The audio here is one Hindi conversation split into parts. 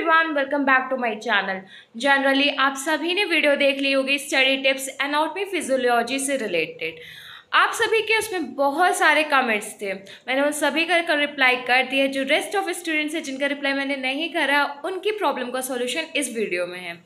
everyone welcome back to my channel generally आप सभी ने वीडियो देख ली होगी स्टडी टिप्स एनाटमी फिजियोलॉजी से रिलेटेड आप सभी के उसमें बहुत सारे कमेंट्स थे मैंने उन सभी का रिप्लाई कर दिया जो रेस्ट ऑफ स्टूडेंट्स हैं जिनका रिप्लाई मैंने नहीं करा उनकी प्रॉब्लम का सोल्यूशन इस वीडियो में है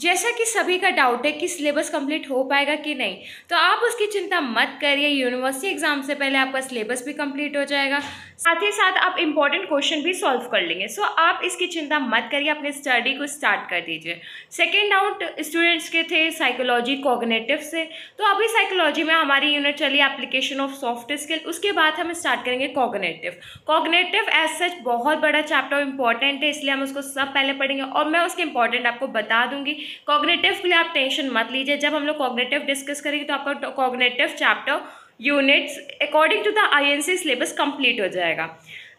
जैसा कि सभी का डाउट है कि सिलेबस कंप्लीट हो पाएगा कि नहीं तो आप उसकी चिंता मत करिए यूनिवर्सिटी एग्जाम से पहले आपका सिलेबस भी कंप्लीट हो जाएगा साथ ही साथ आप इंपॉर्टेंट क्वेश्चन भी सॉल्व कर लेंगे सो so, आप इसकी चिंता मत करिए अपने स्टडी को स्टार्ट कर दीजिए सेकेंड डाउट स्टूडेंट्स के थे साइकोलॉजी कॉग्नेटिव से तो अभी साइकोलॉजी में हमारी यूनिट चली एप्लीकेशन ऑफ सॉफ्ट स्किल उसके बाद हम स्टार्ट करेंगे कॉग्नेटिव कॉग्नेटिव एज सच बहुत बड़ा चैप्टर इंपॉर्टेंट है इसलिए हम उसको सब पहले पढ़ेंगे और मैं उसके इंपॉर्टेंट आपको बता दूंगी कॉग्नेटिव के लिए आप टेंशन मत लीजिए जब हम लोग कॉग्नेटिव डिस्कस करेंगे तो आपका cognitive chapter units according to the I syllabus complete हो जाएगा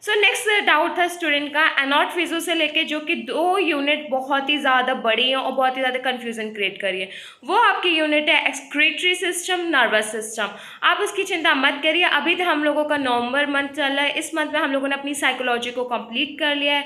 सो नेक्स्ट डाउट था स्टूडेंट का एनॉट फिजो से लेके जो कि दो यूनिट बहुत ही ज़्यादा बड़ी हैं और बहुत ही ज़्यादा कन्फ्यूज़न क्रिएट करिए है वो आपकी यूनिट है एक्सक्रेटरी सिस्टम नर्वस सिस्टम आप उसकी चिंता मत करिए अभी तो हम लोगों का नवंबर मंथ चल रहा है इस मंथ में हम लोगों ने अपनी साइकोलॉजी को कंप्लीट कर लिया है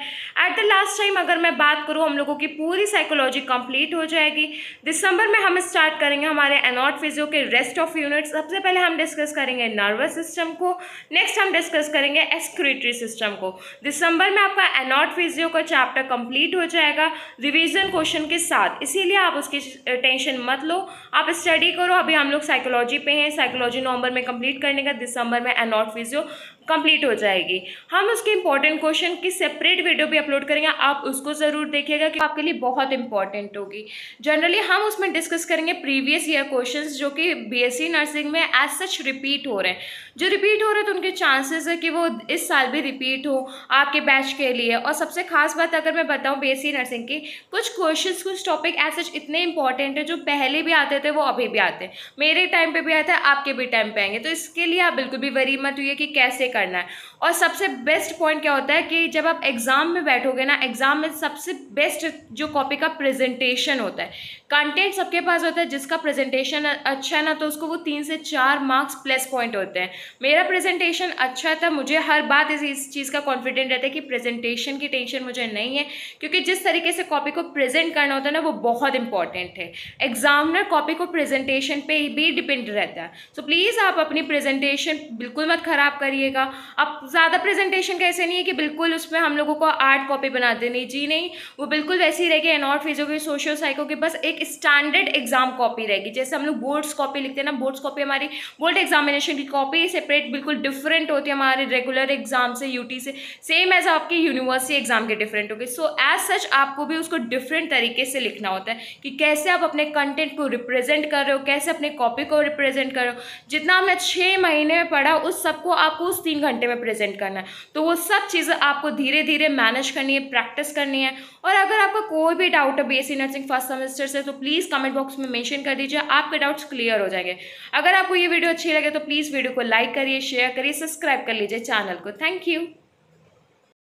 एट द लास्ट टाइम अगर मैं बात करूँ हम लोगों की पूरी साइकोलॉजी कम्प्लीट हो जाएगी दिसंबर में हम स्टार्ट करेंगे हमारे एनॉट फिजो के रेस्ट ऑफ यूनिट सबसे पहले हम डिस्कस करेंगे नर्वस सिस्टम को नेक्स्ट हम डिस्कस करेंगे एक्सक्रेटरी सिस्टम सिस्टम को दिसंबर में आपका एनॉट फिजियो का चैप्टर कंप्लीट हो जाएगा रिवीजन क्वेश्चन के साथ इसीलिए आप उसकी टेंशन मत लो आप स्टडी करो अभी हम लोग साइकोलॉजी पे हैं साइकोलॉजी नवंबर में कंप्लीट करने का दिसंबर में एनॉट फिजियो कंप्लीट हो जाएगी हम उसके इंपॉर्टेंट क्वेश्चन की सेपरेट वीडियो भी अपलोड करेंगे आप उसको ज़रूर देखिएगा कि आपके लिए बहुत इंपॉर्टेंट होगी जनरली हम उसमें डिस्कस करेंगे प्रीवियस ईयर क्वेश्चन जो कि बीएससी नर्सिंग e में एज सच रिपीट हो रहे हैं जो रिपीट हो रहे हैं तो उनके चांसेस है कि वो इस साल भी रिपीट हो आपके बैच के लिए और सबसे खास बात अगर मैं बताऊँ बी नर्सिंग की कुछ क्वेश्चन कुछ टॉपिक एज सच इतने इंपॉर्टेंट है जो पहले भी आते थे वो अभी भी आते हैं मेरे टाइम पर भी आता है आपके भी टाइम पर आएंगे तो इसके लिए आप बिल्कुल भी वरी मत हुई कि कैसे करना है और सबसे बेस्ट पॉइंट क्या होता है कि जब आप एग्ज़ाम में बैठोगे ना एग्ज़ाम में सबसे बेस्ट जो कॉपी का प्रेजेंटेशन होता है कंटेंट सबके पास होता है जिसका प्रेजेंटेशन अच्छा है ना तो उसको वो तीन से चार मार्क्स प्लस पॉइंट होते हैं मेरा प्रेजेंटेशन अच्छा था मुझे हर बात इस, चीज़ का कॉन्फिडेंट रहता है कि प्रेजेंटेशन की टेंशन मुझे नहीं है क्योंकि जिस तरीके से कॉपी को प्रेजेंट करना होता है ना वो बहुत इंपॉर्टेंट है एग्जामिनर कॉपी को प्रेजेंटेशन पर भी डिपेंड रहता है सो so, प्लीज़ आप अपनी प्रेजेंटेशन बिल्कुल मत ख़राब करिएगा आप ज़्यादा प्रेजेंटेशन कैसे नहीं है कि बिल्कुल उसमें हम लोगों को आर्ट कॉपी बना देनी जी नहीं वो बिल्कुल वैसी रहेगी एनॉट फिजो की सोशल साइको की बस एक एक स्टैंडर्ड एग्जाम कॉपी रहेगी जैसे हम लोग बोर्ड्स कॉपी लिखते हैं ना बोर्ड्स कॉपी हमारी बोर्ड एग्जामिनेशन की कॉपी सेपरेट बिल्कुल डिफरेंट होती है हमारे रेगुलर एग्जाम से यूटी से सेम एज आपकी यूनिवर्सिटी एग्जाम के डिफरेंट होगी सो एज सच आपको भी उसको डिफरेंट तरीके से लिखना होता है कि कैसे आप अपने कंटेंट को रिप्रेजेंट कर रहे हो कैसे अपने कॉपी को रिप्रेजेंट कर रहे हो जितना हमने छः महीने में पढ़ा उस सबको आपको उस तीन घंटे में प्रेजेंट करना है तो वो सब चीज़ें आपको धीरे धीरे मैनेज करनी है प्रैक्टिस करनी है और अगर आपका कोई भी डाउट है B S nursing first semester से तो प्लीज़ कमेंट बॉक्स में मेंशन कर दीजिए आपके डाउट्स क्लियर हो जाएंगे अगर आपको ये वीडियो अच्छी लगे तो प्लीज़ वीडियो को लाइक करिए शेयर करिए सब्सक्राइब कर लीजिए चैनल को थैंक यू